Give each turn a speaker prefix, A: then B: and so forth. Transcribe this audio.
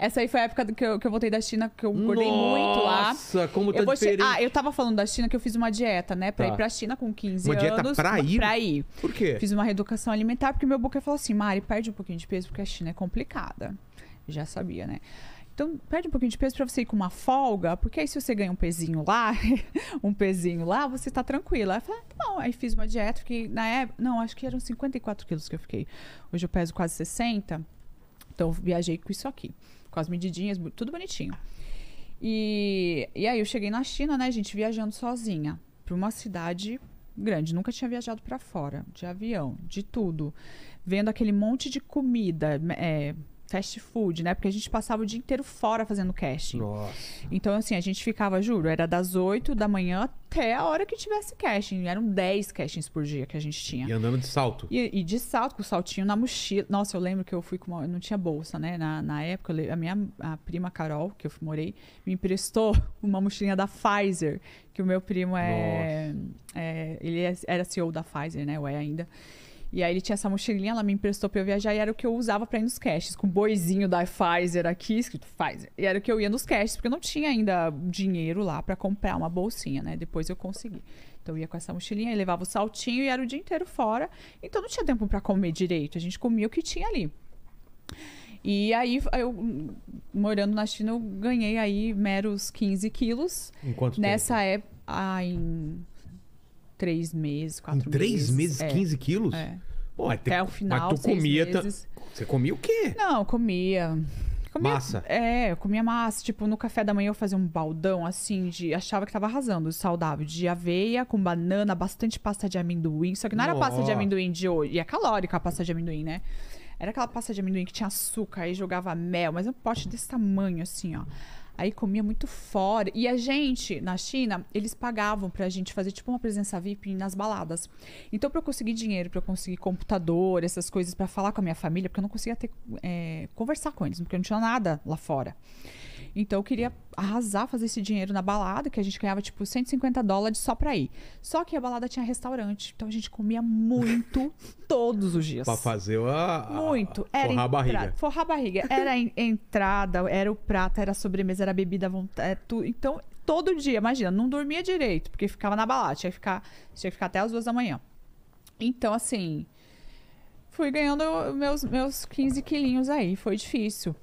A: Essa aí foi a época que eu, que eu voltei da China, que eu engordei muito lá. Nossa, como tá eu vou che- Ah, eu tava falando da China que eu fiz uma dieta, né? Pra Tá. ir pra China com 15 Uma anos. dieta pra ir? Pra ir. Por quê? Fiz uma reeducação alimentar, porque meu boca falou assim, Mari, perde um pouquinho de peso, porque a China é complicada. Já sabia, né? Então, perde um pouquinho de peso pra você ir com uma folga, porque aí se você ganha um pezinho lá, um pezinho lá, você tá tranquila. Aí eu falei, ah, tá bom. Aí fiz uma dieta, fiquei, na época, não, acho que eram 54 quilos que eu fiquei. Hoje eu peso quase 60, então viajei com isso aqui com as medidinhas, tudo bonitinho. E, e aí eu cheguei na China, né, gente, viajando sozinha para uma cidade grande. Nunca tinha viajado para fora, de avião, de tudo. Vendo aquele monte de comida, é, fast food, né? Porque a gente passava o dia inteiro fora fazendo casting. Nossa. Então, assim, a gente ficava, juro, era das 8 da manhã até a hora que tivesse casting. Eram 10 castings por dia que a gente tinha. E andando de salto. E, e de salto, com o saltinho na mochila. Nossa, eu lembro que eu fui com uma... Eu não tinha bolsa, né? Na, na época, a minha a prima Carol, que eu morei, me emprestou uma mochilinha da Pfizer, que o meu primo é... é ele é, era CEO da Pfizer, né? Ou é ainda. E aí ele tinha essa mochilinha, ela me emprestou pra eu viajar e era o que eu usava pra ir nos caches, com o boizinho da Pfizer aqui, escrito Pfizer. E era o que eu ia nos caches, porque eu não tinha ainda dinheiro lá para comprar uma bolsinha, né? Depois eu consegui. Então eu ia com essa mochilinha, levava o saltinho e era o dia inteiro fora. Então não tinha tempo para comer direito, a gente comia o que tinha ali. E aí, eu, morando na China, eu ganhei aí meros 15 quilos. Enquanto Nessa tempo? época, ah, em três meses, quatro em três meses. meses, é. 15 quilos? É. Pô, é Até o final, Mas tu comia... Meses. Você comia o quê? Não, comia... Comia, massa? É, eu comia massa. Tipo, no café da manhã eu fazia um baldão, assim, de... Achava que tava arrasando, saudável. De aveia, com banana, bastante pasta de amendoim. Só que não era pasta de amendoim de hoje. E é calórica a pasta de amendoim, né? Era aquela pasta de amendoim que tinha açúcar e jogava mel. Mas é um pote desse tamanho, assim, ó. Aí comia muito fora. E a gente, na China, eles pagavam pra gente fazer tipo uma presença VIP nas baladas. Então, pra eu conseguir dinheiro, pra eu conseguir computador, essas coisas, para falar com a minha família, porque eu não conseguia ter, é, conversar com eles, porque eu não tinha nada lá fora. Então eu queria arrasar, fazer esse dinheiro na balada, que a gente ganhava tipo 150 dólares só pra ir. Só que a balada tinha restaurante, então a gente comia muito todos os dias. Pra fazer a. Muito. Era forrar a barriga. Forrar a barriga. Era a entrada, era o prato, era a sobremesa, era a bebida à vontade. É Tudo. Então, todo dia, imagina, não dormia direito, porque ficava na balada, tinha que ficar, tinha que ficar até as duas da manhã. Então, assim. Fui ganhando meus, meus 15 quilinhos aí, foi difícil.